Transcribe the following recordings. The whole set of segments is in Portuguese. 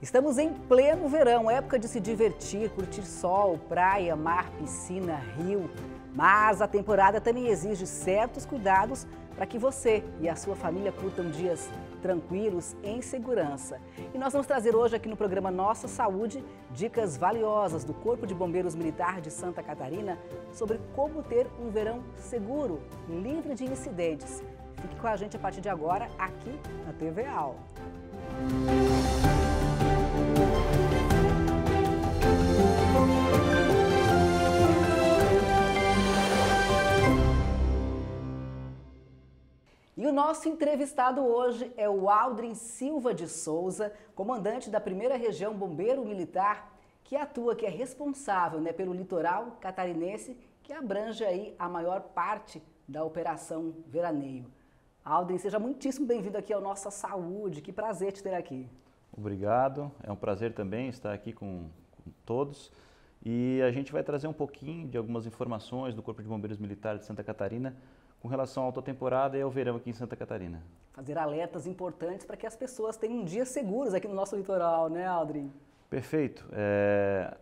Estamos em pleno verão, época de se divertir, curtir sol, praia, mar, piscina, rio. Mas a temporada também exige certos cuidados para que você e a sua família curtam dias tranquilos em segurança. E nós vamos trazer hoje aqui no programa Nossa Saúde dicas valiosas do Corpo de Bombeiros Militar de Santa Catarina sobre como ter um verão seguro, livre de incidentes. Fique com a gente a partir de agora aqui na TV Al. Música E o nosso entrevistado hoje é o Aldrin Silva de Souza, comandante da 1 Região Bombeiro Militar, que atua, que é responsável né, pelo litoral catarinense, que abrange aí a maior parte da Operação Veraneio. Aldrin, seja muitíssimo bem-vindo aqui ao Nossa Saúde, que prazer te ter aqui. Obrigado, é um prazer também estar aqui com, com todos. E a gente vai trazer um pouquinho de algumas informações do Corpo de Bombeiros Militar de Santa Catarina com relação à alta temporada e é ao verão aqui em Santa Catarina. Fazer alertas importantes para que as pessoas tenham dias seguros aqui no nosso litoral, né, Aldrin? Perfeito. É,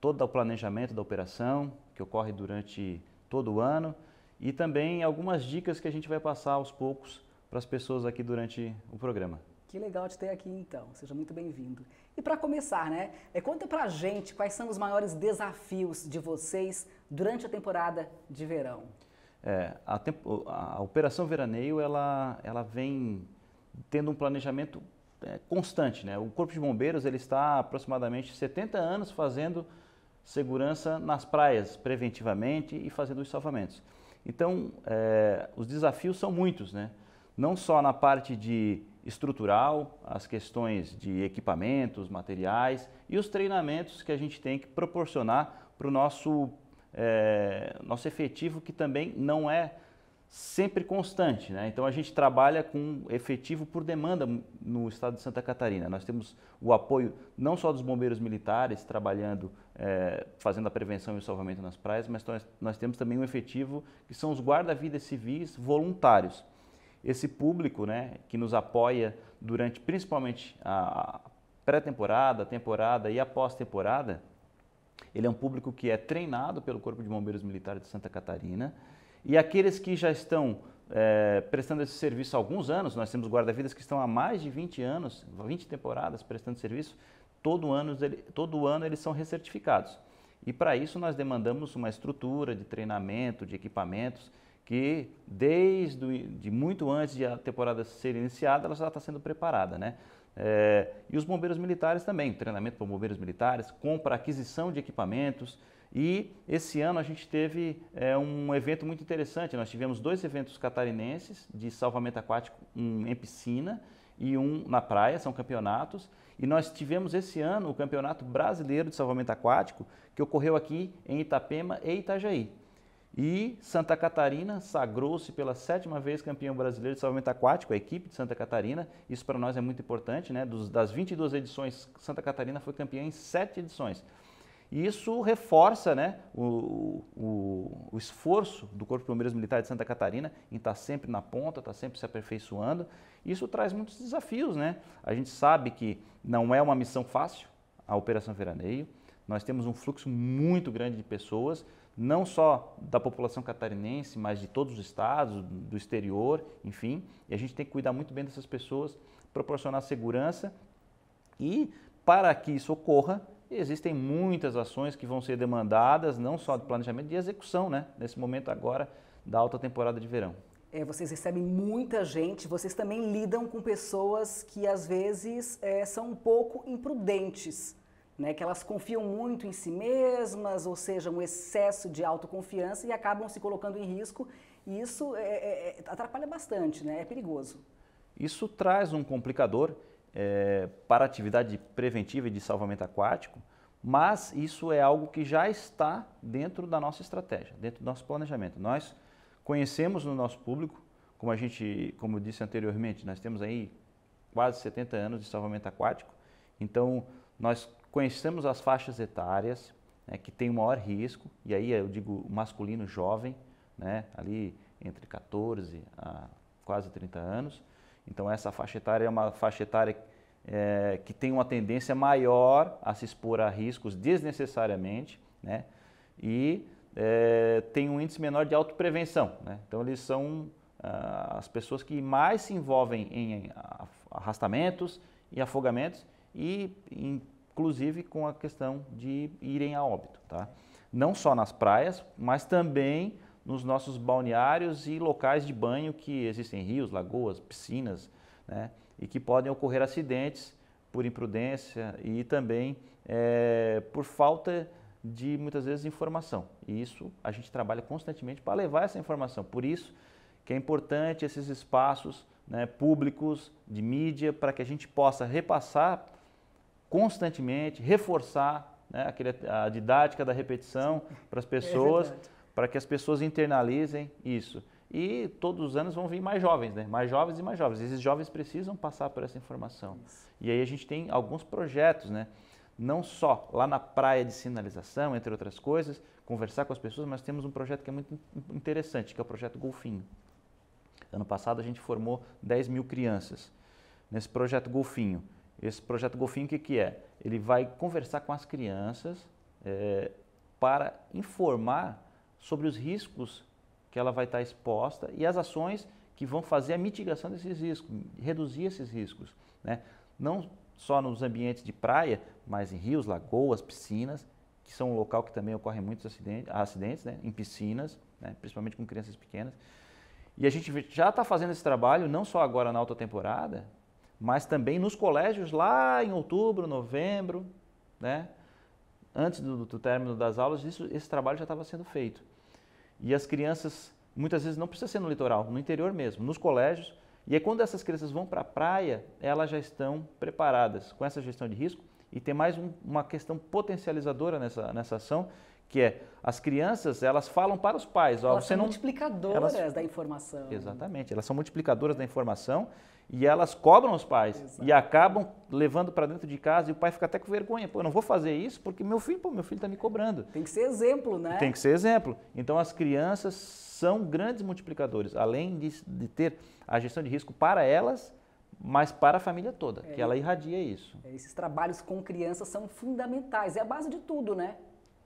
todo o planejamento da operação, que ocorre durante todo o ano, e também algumas dicas que a gente vai passar aos poucos para as pessoas aqui durante o programa. Que legal te ter aqui então, seja muito bem-vindo. E para começar, né, é, conta a gente quais são os maiores desafios de vocês durante a temporada de verão. É, a, tempo, a, operação veraneio ela, ela vem tendo um planejamento é, constante. Né? O Corpo de Bombeiros ele está há aproximadamente 70 anos fazendo segurança nas praias preventivamente e fazendo os salvamentos. Então, é, os desafios são muitos, né? não só na parte de estrutural, as questões de equipamentos, materiais e os treinamentos que a gente tem que proporcionar para o nosso é, nosso efetivo que também não é sempre constante. Né? Então a gente trabalha com efetivo por demanda no estado de Santa Catarina. Nós temos o apoio não só dos bombeiros militares trabalhando, é, fazendo a prevenção e o salvamento nas praias, mas nós, nós temos também um efetivo que são os guarda-vidas civis voluntários. Esse público né, que nos apoia durante principalmente a pré-temporada, temporada e a pós-temporada, ele é um público que é treinado pelo Corpo de Bombeiros Militares de Santa Catarina. E aqueles que já estão é, prestando esse serviço há alguns anos, nós temos guarda-vidas que estão há mais de 20 anos, 20 temporadas prestando serviço, todo ano, todo ano eles são recertificados. E para isso nós demandamos uma estrutura de treinamento, de equipamentos, que desde de muito antes de a temporada ser iniciada, ela já está sendo preparada. Né? É, e os bombeiros militares também, treinamento para bombeiros militares, compra, aquisição de equipamentos. E esse ano a gente teve é, um evento muito interessante. Nós tivemos dois eventos catarinenses de salvamento aquático, um em piscina e um na praia, são campeonatos. E nós tivemos esse ano o Campeonato Brasileiro de Salvamento Aquático, que ocorreu aqui em Itapema e Itajaí. E Santa Catarina sagrou-se pela sétima vez campeão brasileiro de salvamento aquático, a equipe de Santa Catarina. Isso para nós é muito importante, né? Dos, das 22 edições, Santa Catarina foi campeã em 7 edições. E isso reforça né, o, o, o, esforço do Corpo de Bombeiros Militar de Santa Catarina em estar tá sempre na ponta, estar tá sempre se aperfeiçoando. Isso traz muitos desafios, né? A gente sabe que não é uma missão fácil a Operação Veraneio. Nós temos um fluxo muito grande de pessoas, não só da população catarinense, mas de todos os estados, do exterior, enfim. E a gente tem que cuidar muito bem dessas pessoas, proporcionar segurança e para que isso ocorra, existem muitas ações que vão ser demandadas, não só de planejamento, de execução, né? Nesse momento agora da alta temporada de verão. É, vocês recebem muita gente, vocês também lidam com pessoas que às vezes é, são um pouco imprudentes né, que elas confiam muito em si mesmas, ou seja, um excesso de autoconfiança e acabam se colocando em risco. E isso é, é, é, atrapalha bastante, né? é perigoso. Isso traz um complicador é, para a atividade preventiva e de salvamento aquático, mas isso é algo que já está dentro da nossa estratégia, dentro do nosso planejamento. Nós conhecemos no nosso público, como a gente, como eu disse anteriormente, nós temos aí quase 70 anos de salvamento aquático, então nós conhecemos as faixas etárias né, que tem o maior risco, e aí eu digo masculino jovem, né, ali entre 14 a quase 30 anos. Então, essa faixa etária é uma faixa etária é, que tem uma tendência maior a se expor a riscos desnecessariamente, né? E é, tem um índice menor de autoprevenção, né? Então, eles são ah, as pessoas que mais se envolvem em arrastamentos e afogamentos e em inclusive com a questão de irem a óbito, tá? Não só nas praias, mas também nos nossos balneários e locais de banho que existem rios, lagoas, piscinas, né? E que podem ocorrer acidentes por imprudência e também é, por falta de muitas vezes informação. E isso a gente trabalha constantemente para levar essa informação. Por isso que é importante esses espaços né, públicos de mídia para que a gente possa repassar constantemente, reforçar né, aquele, a didática da repetição para as é pessoas, é para que as pessoas internalizem isso. E todos os anos vão vir mais jovens, né? Mais jovens e mais jovens. Esses jovens precisam passar por essa informação. Isso. E aí a gente tem alguns projetos, né? Não só lá na praia de sinalização, entre outras coisas, conversar com as pessoas, mas temos um projeto que é muito interessante, que é o projeto Golfinho. Ano passado a gente formou 10 mil crianças nesse projeto Golfinho. Esse projeto Golfinho, o que, que é? Ele vai conversar com as crianças é, para informar sobre os riscos que ela vai estar exposta e as ações que vão fazer a mitigação desses riscos, reduzir esses riscos. Né? Não só nos ambientes de praia, mas em rios, lagoas, piscinas, que são um local que também ocorrem muitos acidentes, acidentes né? em piscinas, né? principalmente com crianças pequenas. E a gente já está fazendo esse trabalho, não só agora na alta temporada, mas também nos colégios lá em outubro, novembro, né? antes do, do término das aulas, isso, esse trabalho já estava sendo feito. E as crianças, muitas vezes, não precisa ser no litoral, no interior mesmo, nos colégios. E aí, quando essas crianças vão para a praia, elas já estão preparadas com essa gestão de risco. E tem mais um, uma questão potencializadora nessa, nessa ação, que é as crianças, elas falam para os pais. Ó, elas você são não... multiplicadoras elas... da informação. Exatamente, elas são multiplicadoras da informação e elas cobram os pais Exato. e acabam levando para dentro de casa e o pai fica até com vergonha. Pô, eu não vou fazer isso porque meu filho, pô, meu filho está me cobrando. Tem que ser exemplo, né? Tem que ser exemplo. Então as crianças são grandes multiplicadores, além de, de ter a gestão de risco para elas, mas para a família toda, é, que ela irradia isso. É, esses trabalhos com crianças são fundamentais, é a base de tudo, né?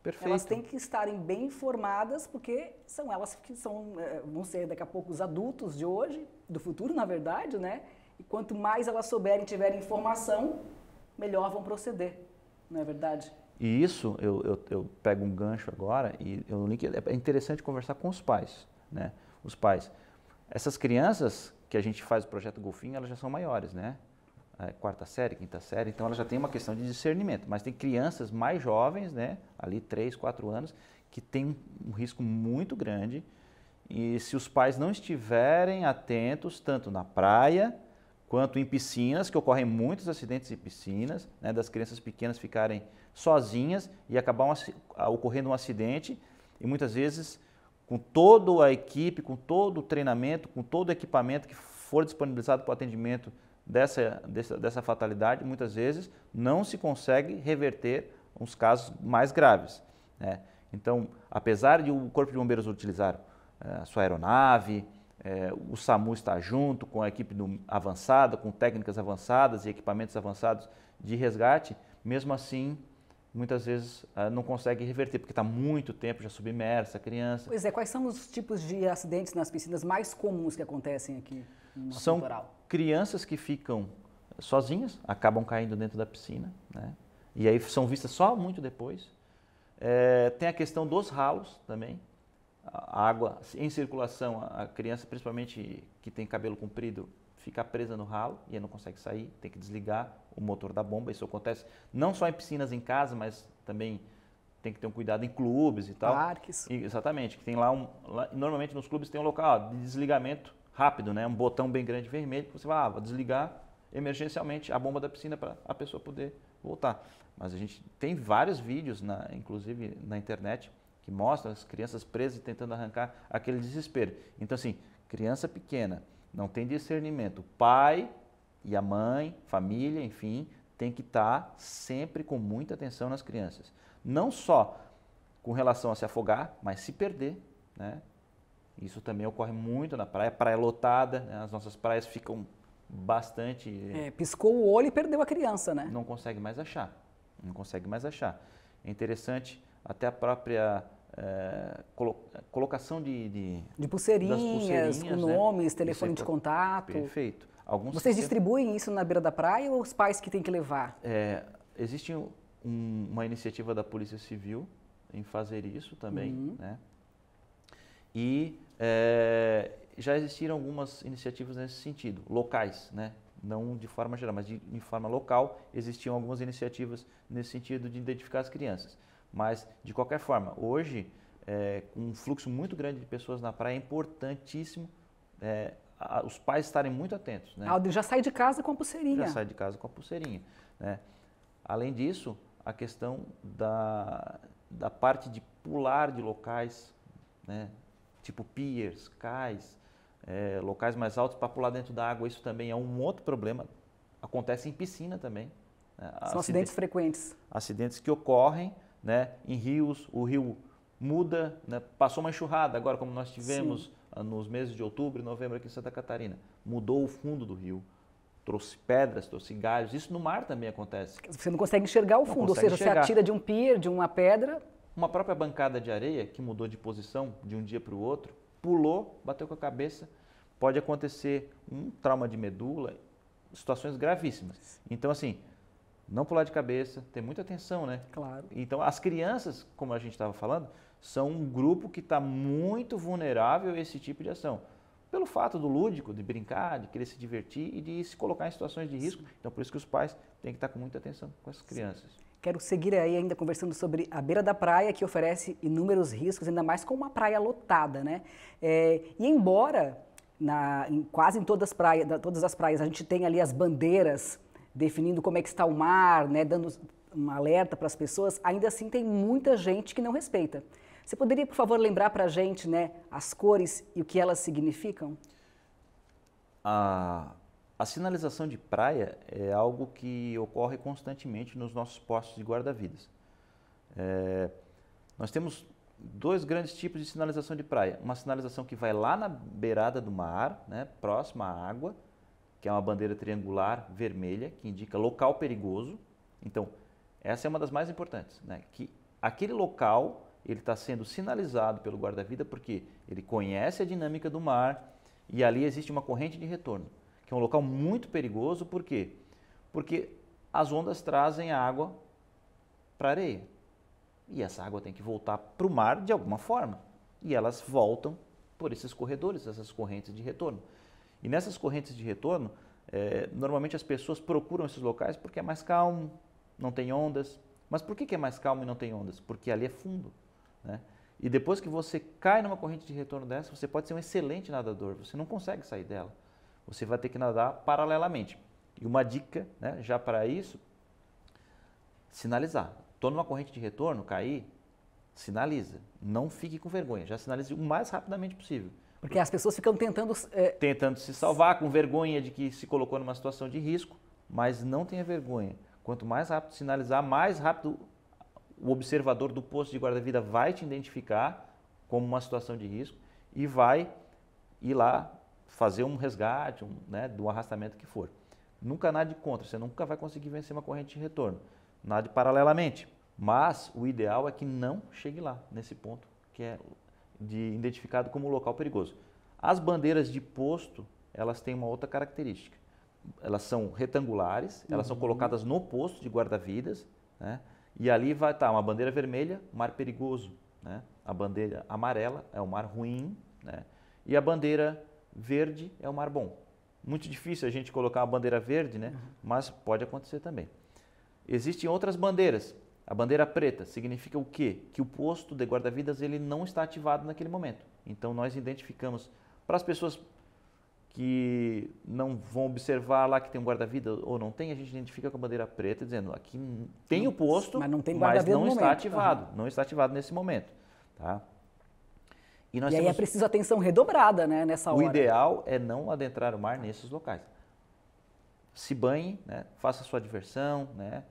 Perfeito. Elas têm que estarem bem informadas, porque são elas que são, eh, vão ser daqui a pouco os adultos de hoje, do futuro, na verdade, né? E quanto mais elas souberem, tiverem informação, melhor vão proceder. Não é verdade? E isso, eu, eu, eu pego um gancho agora, e eu, é, é interessante conversar com os pais. Né? Os pais. Essas crianças que a gente faz o projeto Golfinho, elas já são maiores, né? É, quarta série, quinta série, então ela já tem uma questão de discernimento. Mas tem crianças mais jovens, né, ali 3, 4 anos, que tem um risco muito grande. E se os pais não estiverem atentos, tanto na praia, quanto em piscinas, que ocorrem muitos acidentes em piscinas, né, das crianças pequenas ficarem sozinhas e acabar um, ah, ocorrendo um acidente e muitas vezes com toda a equipe, com todo o treinamento, com todo o equipamento que for disponibilizado para o atendimento dessa, dessa, dessa fatalidade, muitas vezes não se consegue reverter os casos mais graves. Né? Então, apesar de o Corpo de Bombeiros utilizar eh, a sua aeronave, é, o SAMU está junto com a equipe do, avançada, com técnicas avançadas e equipamentos avançados de resgate, mesmo assim, muitas vezes ah, não consegue reverter, porque está muito tempo já submersa a criança. Pois é, quais são os tipos de acidentes nas piscinas mais comuns que acontecem aqui no nosso São litoral? crianças que ficam sozinhas, acabam caindo dentro da piscina, né? e aí são vistas só muito depois. É, tem a questão dos ralos também, a água em circulação, a criança, principalmente que tem cabelo comprido, fica presa no ralo e não consegue sair, tem que desligar o motor da bomba. Isso acontece não só em piscinas em casa, mas também tem que ter um cuidado em clubes e tal. Parques. E, exatamente, que tem lá um. Lá, normalmente nos clubes tem um local ó, de desligamento rápido, né? Um botão bem grande vermelho que você vai, ah, vou desligar emergencialmente a bomba da piscina para a pessoa poder voltar. Mas a gente tem vários vídeos, na, inclusive na internet, que mostra as crianças presas tentando arrancar aquele desespero. Então, assim, criança pequena não tem discernimento. O pai e a mãe, família, enfim, tem que estar tá sempre com muita atenção nas crianças. Não só com relação a se afogar, mas se perder, né? Isso também ocorre muito na praia, praia lotada, né? as nossas praias ficam bastante... É, piscou o olho e perdeu a criança, né? Não consegue mais achar, não consegue mais achar. É interessante até a própria é, colo colocação de, de, de pulseirinhas, pulseirinhas, com né? nomes, né? telefone de contato. Perfeito. Alguns Vocês sistemas... distribuem isso na beira da praia ou os pais que têm que levar? É, existe um, uma iniciativa da Polícia Civil em fazer isso também, uhum. né? E é, já existiram algumas iniciativas nesse sentido, locais, né? Não de forma geral, mas de, de forma local existiam algumas iniciativas nesse sentido de identificar as crianças. Mas, de qualquer forma, hoje, é, com um fluxo muito grande de pessoas na praia, é importantíssimo é, a, os pais estarem muito atentos. Né? já sai de casa com a pulseirinha. Já sai de casa com a pulseirinha. Né? Além disso, a questão da, da parte de pular de locais, né? tipo piers, cais, é, locais mais altos para pular dentro da água, isso também é um outro problema. Acontece em piscina também. Né? São acidentes, acidentes frequentes. Acidentes que ocorrem né, em rios, o rio muda, né, passou uma enxurrada agora, como nós tivemos Sim. Ah, nos meses de outubro e novembro aqui em Santa Catarina. Mudou o fundo do rio, trouxe pedras, trouxe galhos. Isso no mar também acontece. Você não consegue enxergar o fundo, ou seja, enxergar. você atira de um pier, de uma pedra. Uma própria bancada de areia que mudou de posição de um dia para o outro, pulou, bateu com a cabeça. Pode acontecer um trauma de medula, situações gravíssimas. Então, assim, não pular de cabeça, ter muita atenção, né? Claro. Então, as crianças, como a gente estava falando, são um grupo que está muito vulnerável a esse tipo de ação. Pelo fato do lúdico, de brincar, de querer se divertir e de se colocar em situações de risco. Sim. Então, por isso que os pais têm que estar tá com muita atenção com essas crianças. Sim. Quero seguir aí ainda conversando sobre a beira da praia, que oferece inúmeros riscos, ainda mais com uma praia lotada, né? É, e embora na, em quase em todas, todas as praias a gente tem ali as bandeiras definindo como é que está o mar, né, dando um alerta para as pessoas, ainda assim tem muita gente que não respeita. Você poderia, por favor, lembrar para a gente né, as cores e o que elas significam? A, a sinalização de praia é algo que ocorre constantemente nos nossos postos de guarda-vidas. É, nós temos dois grandes tipos de sinalização de praia. Uma sinalização que vai lá na beirada do mar, né, próxima à água, que é uma bandeira triangular vermelha, que indica local perigoso. Então, essa é uma das mais importantes, né? que aquele local ele está sendo sinalizado pelo guarda-vida porque ele conhece a dinâmica do mar e ali existe uma corrente de retorno, que é um local muito perigoso, por quê? Porque as ondas trazem água para a areia e essa água tem que voltar para o mar de alguma forma e elas voltam por esses corredores, essas correntes de retorno. E nessas correntes de retorno, é, normalmente as pessoas procuram esses locais porque é mais calmo, não tem ondas. Mas por que, que é mais calmo e não tem ondas? Porque ali é fundo. Né? E depois que você cai numa corrente de retorno dessa, você pode ser um excelente nadador, você não consegue sair dela. Você vai ter que nadar paralelamente. E uma dica né, já para isso, sinalizar. Estou numa corrente de retorno, cair, sinaliza. Não fique com vergonha, já sinalize o mais rapidamente possível. Porque as pessoas ficam tentando. É... Tentando se salvar, com vergonha de que se colocou numa situação de risco, mas não tenha vergonha. Quanto mais rápido sinalizar, mais rápido o observador do posto de guarda-vida vai te identificar como uma situação de risco e vai ir lá fazer um resgate um, né, do arrastamento que for. Nunca nada de contra, você nunca vai conseguir vencer uma corrente de retorno. Nada de paralelamente. Mas o ideal é que não chegue lá, nesse ponto que é de, identificado como local perigoso. As bandeiras de posto, elas têm uma outra característica. Elas são retangulares, elas uhum. são colocadas no posto de guarda-vidas, né? E ali vai estar tá uma bandeira vermelha, mar perigoso, né? A bandeira amarela é o mar ruim, né? E a bandeira verde é o mar bom. Muito difícil a gente colocar uma bandeira verde, né? Uhum. Mas pode acontecer também. Existem outras bandeiras a bandeira preta significa o quê? Que o posto de guarda-vidas ele não está ativado naquele momento. Então nós identificamos para as pessoas que não vão observar lá que tem um guarda-vida ou não tem, a gente identifica com a bandeira preta dizendo aqui tem o posto, mas não, tem mas não está momento. ativado, uhum. não está ativado nesse momento, tá? E, nós e temos... aí é preciso atenção redobrada, né, nessa o hora. O ideal é não adentrar o mar nesses locais. Se banhe, né, faça sua diversão, né,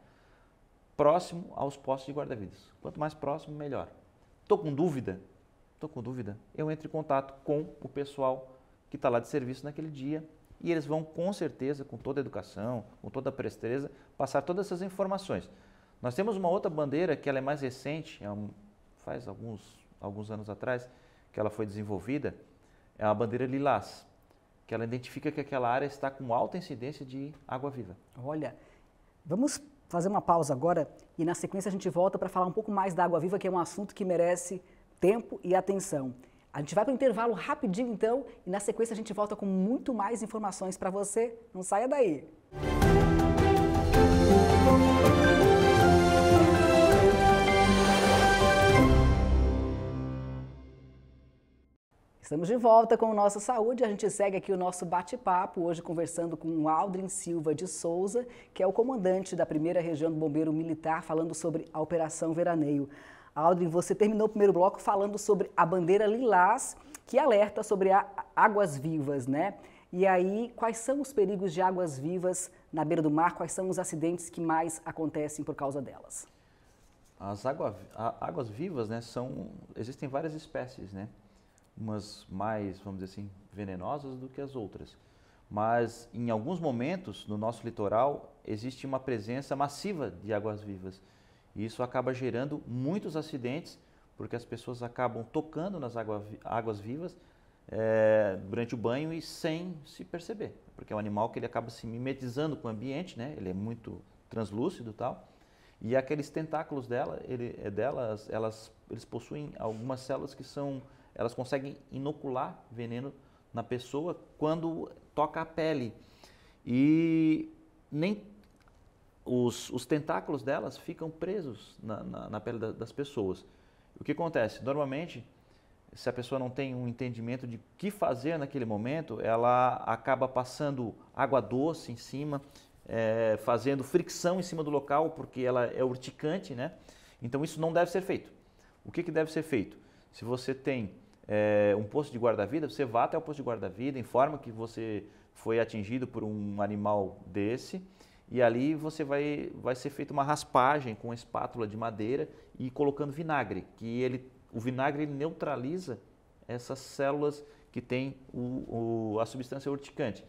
próximo aos postos de guarda-vidas. Quanto mais próximo, melhor. Estou com dúvida? Estou com dúvida. Eu entro em contato com o pessoal que está lá de serviço naquele dia e eles vão com certeza, com toda a educação, com toda a presteza, passar todas essas informações. Nós temos uma outra bandeira que ela é mais recente, é faz alguns, alguns anos atrás que ela foi desenvolvida, é a bandeira lilás, que ela identifica que aquela área está com alta incidência de água-viva. Olha, vamos fazer uma pausa agora e na sequência a gente volta para falar um pouco mais da água viva, que é um assunto que merece tempo e atenção. A gente vai para o intervalo rapidinho então e na sequência a gente volta com muito mais informações para você. Não saia daí. Estamos de volta com o nosso Saúde. A gente segue aqui o nosso bate-papo, hoje conversando com o Aldrin Silva de Souza, que é o comandante da primeira região do Bombeiro Militar, falando sobre a Operação Veraneio. Aldrin, você terminou o primeiro bloco falando sobre a bandeira lilás, que alerta sobre águas vivas, né? E aí, quais são os perigos de águas vivas na beira do mar? Quais são os acidentes que mais acontecem por causa delas? As águas vivas, né, são... Existem várias espécies, né? umas mais, vamos dizer assim, venenosas do que as outras. Mas em alguns momentos no nosso litoral existe uma presença massiva de águas vivas. E isso acaba gerando muitos acidentes, porque as pessoas acabam tocando nas água, águas vivas é, durante o banho e sem se perceber. Porque é um animal que ele acaba se mimetizando com o ambiente, né? ele é muito translúcido e tal. E aqueles tentáculos dela, ele, eh, delas, elas, eles possuem algumas células que são elas conseguem inocular veneno na pessoa quando toca a pele. E nem os, os tentáculos delas ficam presos na, na, na pele da, das pessoas. O que acontece? Normalmente, se a pessoa não tem um entendimento de que fazer naquele momento, ela acaba passando água doce em cima, é, fazendo fricção em cima do local, porque ela é urticante, né? Então isso não deve ser feito. O que, que deve ser feito? Se você tem é, um posto de guarda-vida, você vá até o posto de guarda-vida, informa que você foi atingido por um animal desse e ali você vai, vai ser feita uma raspagem com uma espátula de madeira e colocando vinagre, que ele, o vinagre ele neutraliza essas células que tem o, o, a substância urticante.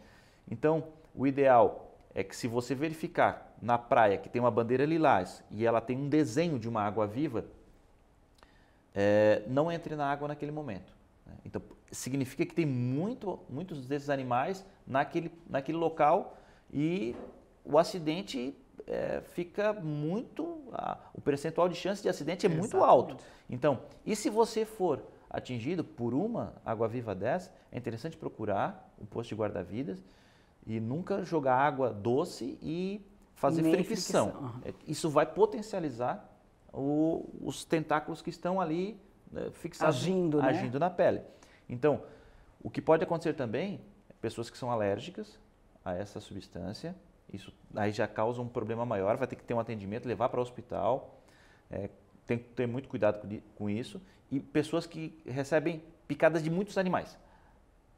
Então, o ideal é que se você verificar na praia que tem uma bandeira lilás e ela tem um desenho de uma água viva, é, não entre na água naquele momento. Né? Então, significa que tem muito, muitos desses animais naquele, naquele local e o acidente é, fica muito. A, o percentual de chance de acidente é Exatamente. muito alto. Então, e se você for atingido por uma água-viva dessa, é interessante procurar o posto de guarda-vidas e nunca jogar água doce e fazer Nem fricção. fricção. É, isso vai potencializar o, os tentáculos que estão ali né, fixados, agindo, né? agindo na pele. Então, o que pode acontecer também, pessoas que são alérgicas a essa substância, isso aí já causa um problema maior, vai ter que ter um atendimento, levar para o hospital, é, tem que ter muito cuidado com isso. E pessoas que recebem picadas de muitos animais,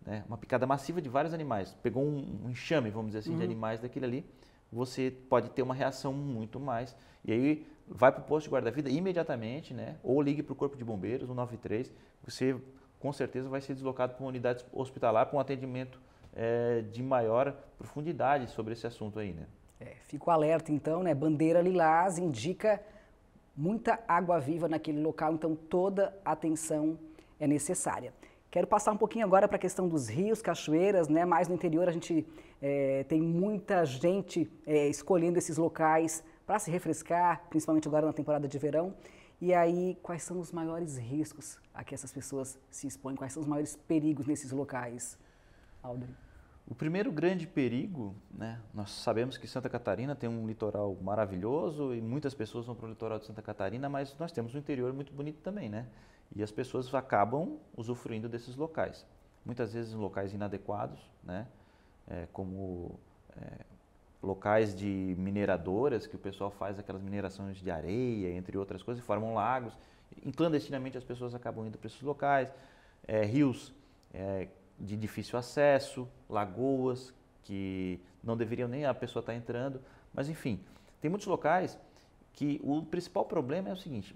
né? uma picada massiva de vários animais, pegou um, um enxame, vamos dizer assim, uhum. de animais daquele ali, você pode ter uma reação muito mais. E aí vai para o posto de guarda-vida imediatamente, né? Ou ligue para o Corpo de Bombeiros, 193. Você com certeza vai ser deslocado para uma unidade hospitalar para um atendimento é, de maior profundidade sobre esse assunto aí, né? É, fico alerta então, né? Bandeira lilás indica muita água viva naquele local, então toda atenção é necessária. Quero passar um pouquinho agora para a questão dos rios, cachoeiras, né? Mais no interior a gente é, tem muita gente é, escolhendo esses locais para se refrescar, principalmente agora na temporada de verão. E aí, quais são os maiores riscos a que essas pessoas se expõem? Quais são os maiores perigos nesses locais, Aldo? O primeiro grande perigo, né? Nós sabemos que Santa Catarina tem um litoral maravilhoso e muitas pessoas vão para o litoral de Santa Catarina, mas nós temos um interior muito bonito também, né? E as pessoas acabam usufruindo desses locais, muitas vezes em locais inadequados, né? É, como é, locais de mineradoras, que o pessoal faz aquelas minerações de areia, entre outras coisas, formam lagos. E, clandestinamente as pessoas acabam indo para esses locais. É, rios é, de difícil acesso, lagoas que não deveriam nem a pessoa estar tá entrando. Mas enfim, tem muitos locais que o principal problema é o seguinte: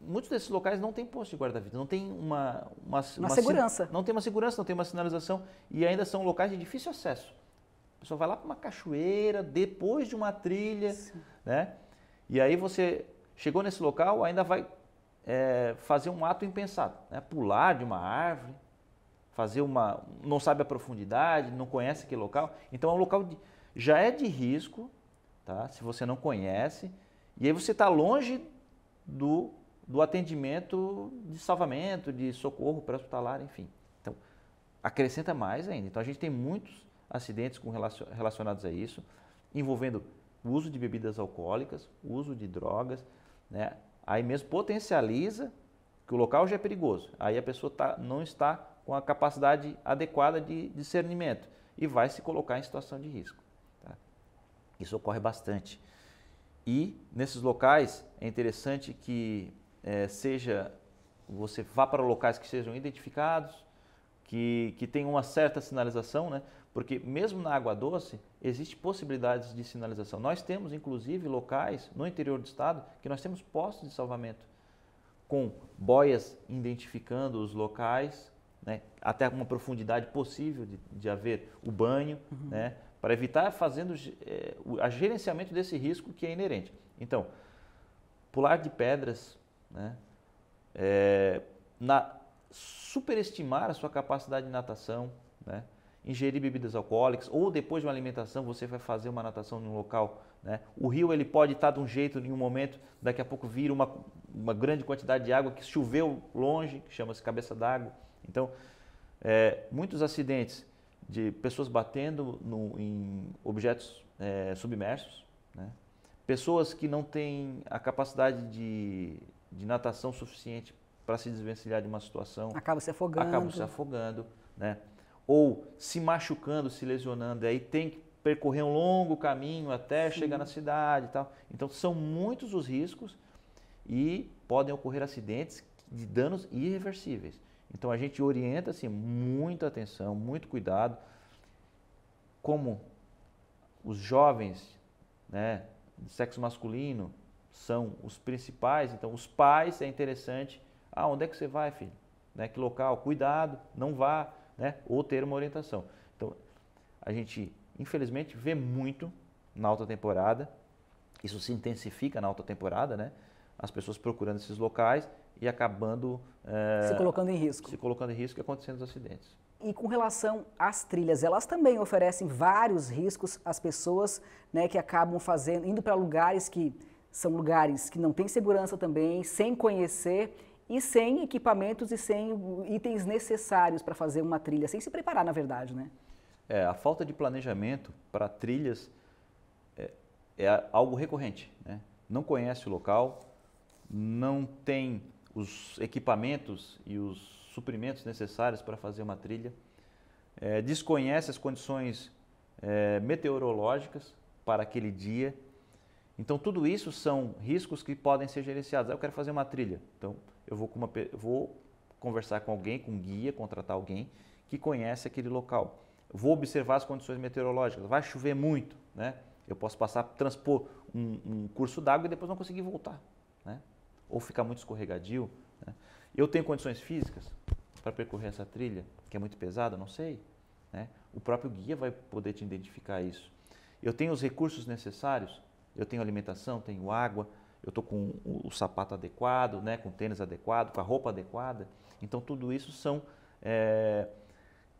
muitos desses locais não tem posto de guarda-vida, não tem uma, uma, uma, uma segurança. Não tem uma segurança, não tem uma sinalização e ainda são locais de difícil acesso. A pessoa vai lá para uma cachoeira, depois de uma trilha, Sim. né? E aí você chegou nesse local, ainda vai é, fazer um ato impensado, né? Pular de uma árvore, fazer uma... não sabe a profundidade, não conhece aquele local. Então é um local de, já é de risco, tá? Se você não conhece. E aí você está longe do, do atendimento de salvamento, de socorro pré-hospitalar, enfim. Então, acrescenta mais ainda. Então a gente tem muitos acidentes com relacionados a isso, envolvendo o uso de bebidas alcoólicas, o uso de drogas, né? Aí mesmo potencializa que o local já é perigoso. Aí a pessoa tá, não está com a capacidade adequada de discernimento e vai se colocar em situação de risco. Tá? Isso ocorre bastante. E nesses locais é interessante que é, seja você vá para locais que sejam identificados, que, que tenham uma certa sinalização, né? Porque mesmo na água doce, existe possibilidades de sinalização. Nós temos, inclusive, locais no interior do estado que nós temos postos de salvamento com boias identificando os locais, né, até uma profundidade possível de, de haver o banho, uhum. né, para evitar fazendo é, o a gerenciamento desse risco que é inerente. Então, pular de pedras, né, é, na, superestimar a sua capacidade de natação, né, ingerir bebidas alcoólicas ou depois de uma alimentação você vai fazer uma natação em um local. Né? O rio ele pode estar de um jeito em um momento, daqui a pouco vira uma, uma grande quantidade de água que choveu longe, que chama-se cabeça d'água. Então, é, muitos acidentes de pessoas batendo no, em objetos é, submersos, né? pessoas que não têm a capacidade de, de natação suficiente para se desvencilhar de uma situação. Acabam se afogando. Acabam se afogando. Né? ou se machucando, se lesionando, aí tem que percorrer um longo caminho até Sim. chegar na cidade e tal. Então são muitos os riscos e podem ocorrer acidentes de danos irreversíveis. Então a gente orienta assim muita atenção, muito cuidado, como os jovens, né, de sexo masculino são os principais. Então os pais é interessante, ah, onde é que você vai, filho? Né, que local? Cuidado, não vá né? ou ter uma orientação. Então, a gente, infelizmente, vê muito na alta temporada, isso se intensifica na alta temporada, né? as pessoas procurando esses locais e acabando... É, se colocando em risco. Se colocando em risco e acontecendo os acidentes. E com relação às trilhas, elas também oferecem vários riscos às pessoas né, que acabam fazendo, indo para lugares que são lugares que não têm segurança também, sem conhecer e sem equipamentos e sem itens necessários para fazer uma trilha, sem se preparar, na verdade, né? É, a falta de planejamento para trilhas é, é, algo recorrente, né? Não conhece o local, não tem os equipamentos e os suprimentos necessários para fazer uma trilha, é, desconhece as condições é, meteorológicas para aquele dia, então, tudo isso são riscos que podem ser gerenciados. Ah, eu quero fazer uma trilha. Então, eu vou, com uma, vou conversar com alguém, com um guia, contratar alguém que conhece aquele local. Vou observar as condições meteorológicas. Vai chover muito, né? Eu posso passar, transpor um, um curso d'água e depois não conseguir voltar, né? Ou ficar muito escorregadio. Né? Eu tenho condições físicas para percorrer essa trilha, que é muito pesada, não sei. Né? O próprio guia vai poder te identificar isso. Eu tenho os recursos necessários eu tenho alimentação, tenho água, eu estou com o sapato adequado, né, com o tênis adequado, com a roupa adequada. Então, tudo isso são é,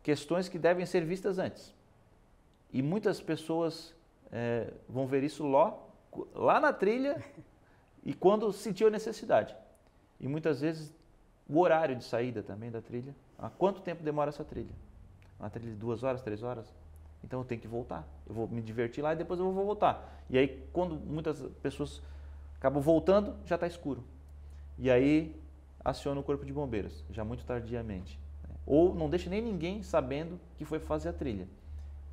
questões que devem ser vistas antes. E muitas pessoas é, vão ver isso lá, lá na trilha e quando sentiu a necessidade. E muitas vezes o horário de saída também da trilha. Há quanto tempo demora essa trilha? Uma trilha de duas horas, três horas? Então eu tenho que voltar. Eu vou me divertir lá e depois eu vou voltar. E aí, quando muitas pessoas acabam voltando, já está escuro. E aí aciona o corpo de bombeiros, já muito tardiamente. Né? Ou não deixa nem ninguém sabendo que foi fazer a trilha.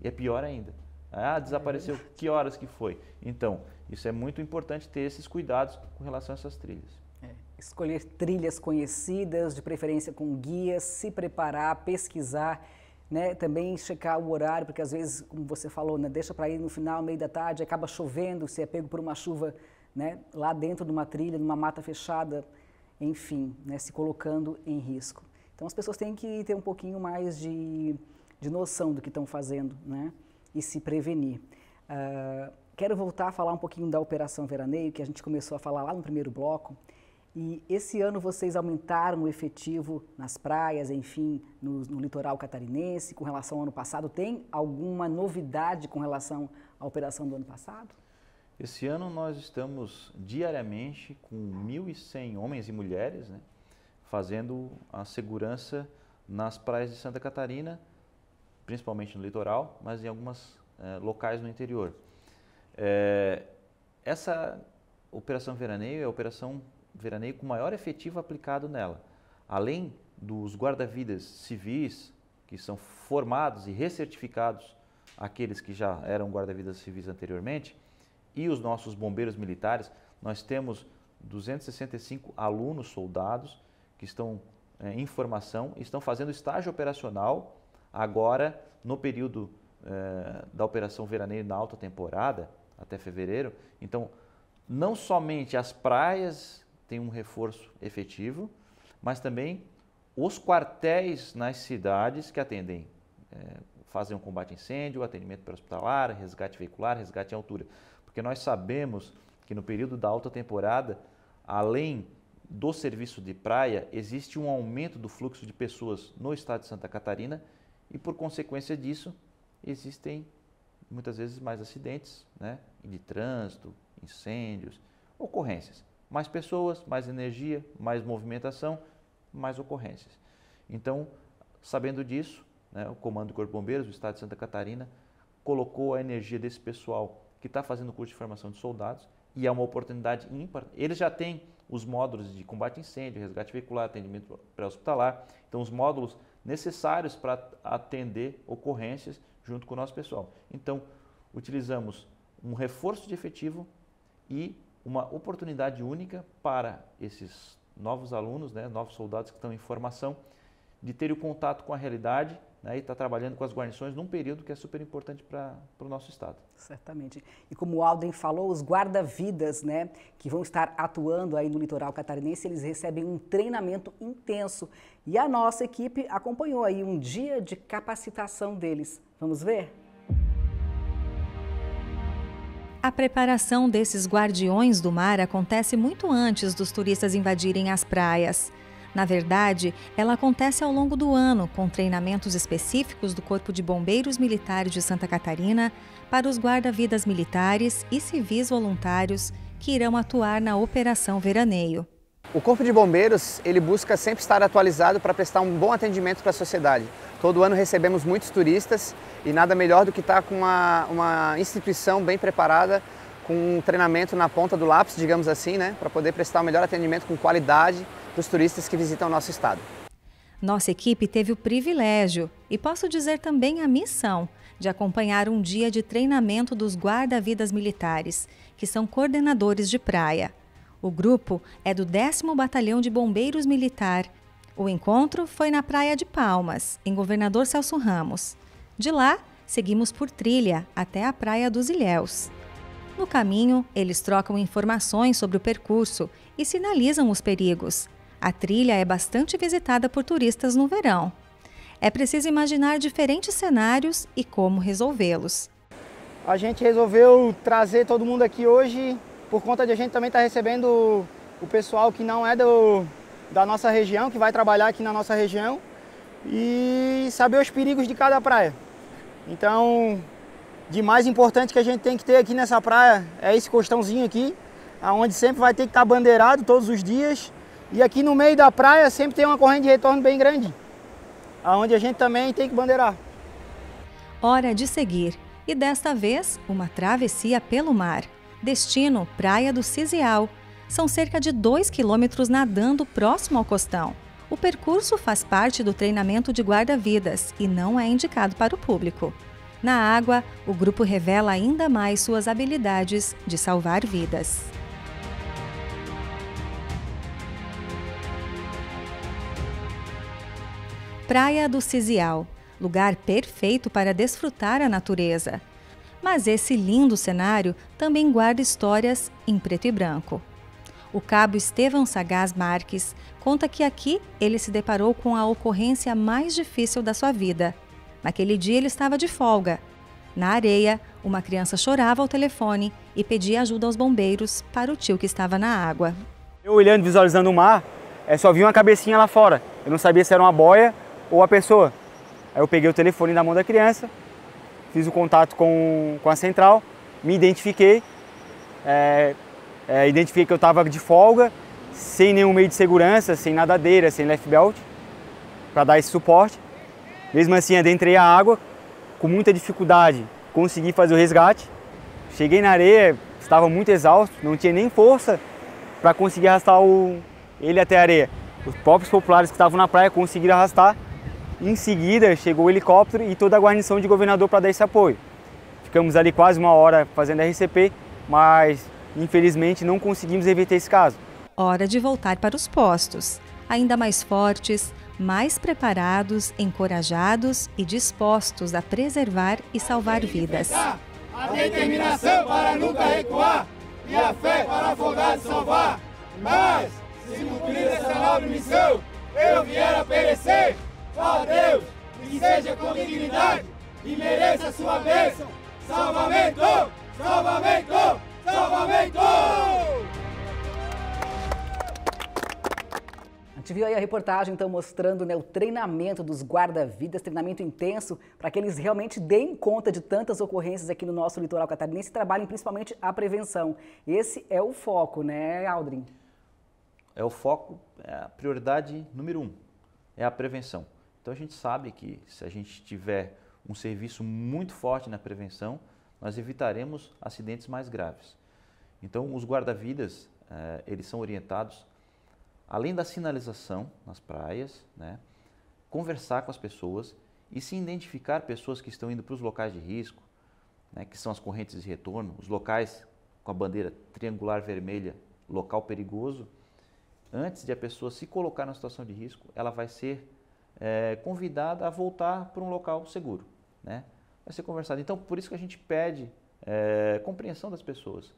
E é pior ainda. Ah, é. desapareceu, é. que horas que foi? Então, isso é muito importante ter esses cuidados com relação a essas trilhas. É. Escolher trilhas conhecidas, de preferência com guias, se preparar, pesquisar né, também checar o horário, porque às vezes, como você falou, né, deixa para ir no final, meio da tarde, acaba chovendo, se é pego por uma chuva né, lá dentro de uma trilha, numa mata fechada, enfim, né, se colocando em risco. Então as pessoas têm que ter um pouquinho mais de, de noção do que estão fazendo né, e se prevenir. Uh, quero voltar a falar um pouquinho da Operação Veraneio, que a gente começou a falar lá no primeiro bloco, e esse ano vocês aumentaram o efetivo nas praias, enfim, no, no, litoral catarinense, com relação ao ano passado. Tem alguma novidade com relação à operação do ano passado? Esse ano nós estamos diariamente com 1.100 homens e mulheres né, fazendo a segurança nas praias de Santa Catarina, principalmente no litoral, mas em alguns eh, locais no interior. É, essa operação veraneio é a operação veraneio com maior efetivo aplicado nela. Além dos guarda-vidas civis, que são formados e recertificados aqueles que já eram guarda-vidas civis anteriormente, e os nossos bombeiros militares, nós temos 265 alunos soldados que estão é, em formação, estão fazendo estágio operacional agora no período é, da Operação Veraneio na alta temporada, até fevereiro. Então, não somente as praias tem um reforço efetivo, mas também os quartéis nas cidades que atendem, é, fazem o um combate a incêndio, atendimento para hospitalar resgate veicular, resgate em altura. Porque nós sabemos que no período da alta temporada, além do serviço de praia, existe um aumento do fluxo de pessoas no estado de Santa Catarina e, por consequência disso, existem muitas vezes mais acidentes né, de trânsito, incêndios, ocorrências. Mais pessoas, mais energia, mais movimentação, mais ocorrências. Então, sabendo disso, né, o Comando do Corpo de Bombeiros do Estado de Santa Catarina colocou a energia desse pessoal que está fazendo o curso de formação de soldados e é uma oportunidade ímpar. Eles já têm os módulos de combate a incêndio, resgate veicular, atendimento pré-hospitalar. Então, os módulos necessários para atender ocorrências junto com o nosso pessoal. Então, utilizamos um reforço de efetivo e uma oportunidade única para esses novos alunos, né, novos soldados que estão em formação, de terem o contato com a realidade né, e estar tá trabalhando com as guarnições num período que é super importante para o nosso Estado. Certamente. E como o Alden falou, os guarda-vidas né, que vão estar atuando aí no litoral catarinense, eles recebem um treinamento intenso. E a nossa equipe acompanhou aí um dia de capacitação deles. Vamos ver? A preparação desses guardiões do mar acontece muito antes dos turistas invadirem as praias. Na verdade, ela acontece ao longo do ano, com treinamentos específicos do Corpo de Bombeiros Militares de Santa Catarina para os guarda-vidas militares e civis voluntários que irão atuar na Operação Veraneio. O Corpo de Bombeiros, ele busca sempre estar atualizado para prestar um bom atendimento para a sociedade. Todo ano recebemos muitos turistas e nada melhor do que estar tá com uma, uma instituição bem preparada, com um treinamento na ponta do lápis, digamos assim, né, para poder prestar o um melhor atendimento com qualidade para os turistas que visitam o nosso estado. Nossa equipe teve o privilégio, e posso dizer também a missão, de acompanhar um dia de treinamento dos guarda-vidas militares, que são coordenadores de praia. O grupo é do 10 Batalhão de Bombeiros Militar. O encontro foi na Praia de Palmas, em Governador Celso Ramos. De lá, seguimos por trilha até a Praia dos Ilhéus. No caminho, eles trocam informações sobre o percurso e sinalizam os perigos. A trilha é bastante visitada por turistas no verão. É preciso imaginar diferentes cenários e como resolvê-los. A gente resolveu trazer todo mundo aqui hoje por conta de a gente também estar tá recebendo o pessoal que não é do, da nossa região, que vai trabalhar aqui na nossa região e saber os perigos de cada praia. Então, de mais importante que a gente tem que ter aqui nessa praia é esse costãozinho aqui, aonde sempre vai ter que estar tá bandeirado todos os dias. E aqui no meio da praia sempre tem uma corrente de retorno bem grande, aonde a gente também tem que bandeirar. Hora de seguir, e desta vez uma travessia pelo mar destino Praia do Cisial. São cerca de 2 quilômetros nadando próximo ao costão. O percurso faz parte do treinamento de guarda-vidas e não é indicado para o público. Na água, o grupo revela ainda mais suas habilidades de salvar vidas. Praia do Cisial lugar perfeito para desfrutar a natureza. Mas esse lindo cenário também guarda histórias em preto e branco. O cabo Estevão Sagaz Marques conta que aqui ele se deparou com a ocorrência mais difícil da sua vida. Naquele dia ele estava de folga. Na areia, uma criança chorava ao telefone e pedia ajuda aos bombeiros para o tio que estava na água. Eu olhando, visualizando o mar, é, só vi uma cabecinha lá fora. Eu não sabia se era uma boia ou a pessoa. Aí eu peguei o telefone na mão da criança fiz o contato com, com a central, me identifiquei, é, é, identifiquei que eu estava de folga, sem nenhum meio de segurança, sem nadadeira, sem left belt, para dar esse suporte. Mesmo assim, adentrei a água, com muita dificuldade, consegui fazer o resgate. Cheguei na areia, estava muito exausto, não tinha nem força para conseguir arrastar o, ele até a areia. Os próprios populares que estavam na praia conseguiram arrastar em seguida, chegou o helicóptero e toda a guarnição de governador para dar esse apoio. Ficamos ali quase uma hora fazendo RCP, mas infelizmente não conseguimos reverter esse caso. Hora de voltar para os postos, ainda mais fortes, mais preparados, encorajados e dispostos a preservar e salvar vidas. A determinação para nunca recuar e a fé para afogar e salvar. Mas, se cumprir essa nobre missão, eu vier a perecer, ó Deus, que seja com dignidade e mereça sua bênção. Salvamento! Salvamento! Salvamento! A gente viu aí a reportagem então mostrando né, o treinamento dos guarda-vidas, treinamento intenso para que eles realmente deem conta de tantas ocorrências aqui no nosso litoral catarinense e trabalhem principalmente a prevenção. Esse é o foco, né, Aldrin? É o foco, é a prioridade número um, é a prevenção. Então a gente sabe que se a gente tiver um serviço muito forte na prevenção, nós evitaremos acidentes mais graves. Então os guarda-vidas, eh, eles são orientados, além da sinalização nas praias, né, conversar com as pessoas e se identificar pessoas que estão indo para os locais de risco, né, que são as correntes de retorno, os locais com a bandeira triangular vermelha, local perigoso, antes de a pessoa se colocar na situação de risco, ela vai ser é, convidada a voltar para um local seguro. Né? Vai ser conversado. Então, por isso que a gente pede é, compreensão das pessoas.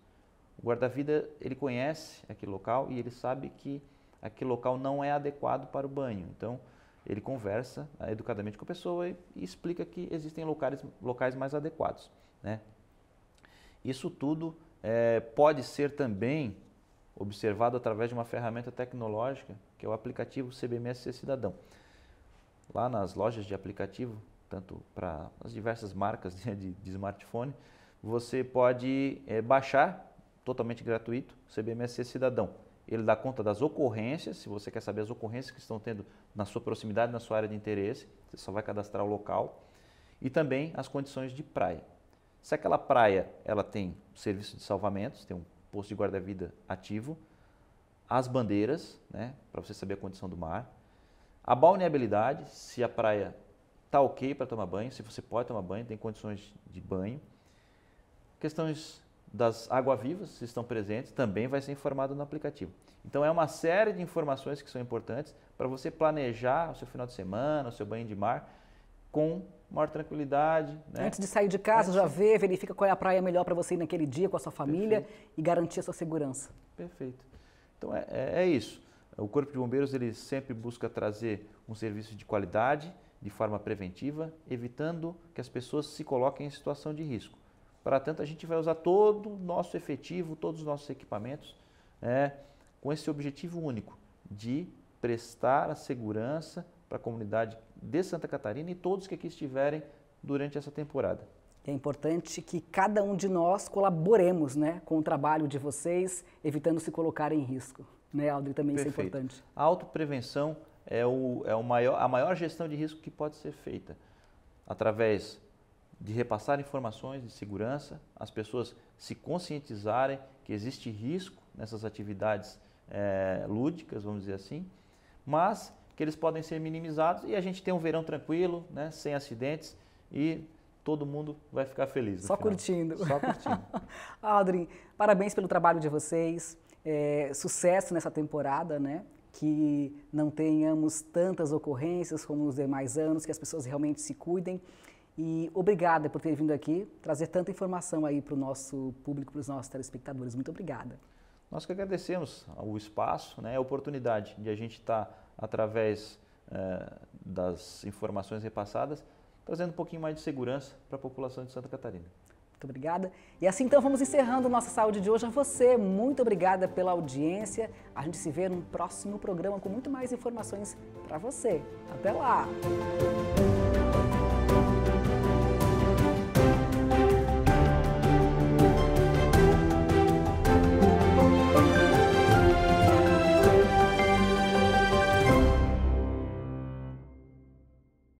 O guarda-vida, ele conhece aquele local e ele sabe que aquele local não é adequado para o banho. Então, ele conversa né, educadamente com a pessoa e, e explica que existem locais, locais mais adequados. Né? Isso tudo é, pode ser também observado através de uma ferramenta tecnológica, que é o aplicativo CBMSC Cidadão lá nas lojas de aplicativo, tanto para as diversas marcas né, de, de smartphone, você pode é, baixar totalmente gratuito o CBMSC Cidadão. Ele dá conta das ocorrências, se você quer saber as ocorrências que estão tendo na sua proximidade, na sua área de interesse, você só vai cadastrar o local. E também as condições de praia. Se aquela praia ela tem serviço de salvamentos, tem um posto de guarda-vida ativo, as bandeiras, né, para você saber a condição do mar, a balneabilidade, se a praia está ok para tomar banho, se você pode tomar banho, tem condições de banho. Questões das água-vivas, se estão presentes, também vai ser informado no aplicativo. Então é uma série de informações que são importantes para você planejar o seu final de semana, o seu banho de mar com maior tranquilidade. Né? Antes de sair de casa, Antes... já vê, verifica qual é a praia melhor para você ir naquele dia com a sua família Perfeito. e garantir a sua segurança. Perfeito. Então é, é, é isso. O Corpo de Bombeiros ele sempre busca trazer um serviço de qualidade, de forma preventiva, evitando que as pessoas se coloquem em situação de risco. Para tanto, a gente vai usar todo o nosso efetivo, todos os nossos equipamentos, né, com esse objetivo único de prestar a segurança para a comunidade de Santa Catarina e todos que aqui estiverem durante essa temporada. É importante que cada um de nós colaboremos né, com o trabalho de vocês, evitando se colocar em risco né, Aldo? Também Perfeito. isso é importante. A autoprevenção é, o, é o maior, a maior gestão de risco que pode ser feita através de repassar informações de segurança, as pessoas se conscientizarem que existe risco nessas atividades é, lúdicas, vamos dizer assim, mas que eles podem ser minimizados e a gente tem um verão tranquilo, né, sem acidentes e todo mundo vai ficar feliz. Só final. curtindo. Só curtindo. Aldrin, parabéns pelo trabalho de vocês é, sucesso nessa temporada, né? Que não tenhamos tantas ocorrências como nos demais anos, que as pessoas realmente se cuidem. E obrigada por ter vindo aqui trazer tanta informação aí para o nosso público, para os nossos telespectadores. Muito obrigada. Nós que agradecemos o espaço, né, a oportunidade de a gente estar, tá, através é, das informações repassadas, trazendo um pouquinho mais de segurança para a população de Santa Catarina. Muito obrigada. E assim então vamos encerrando nossa saúde de hoje. A você, muito obrigada pela audiência. A gente se vê num próximo programa com muito mais informações para você. Até lá!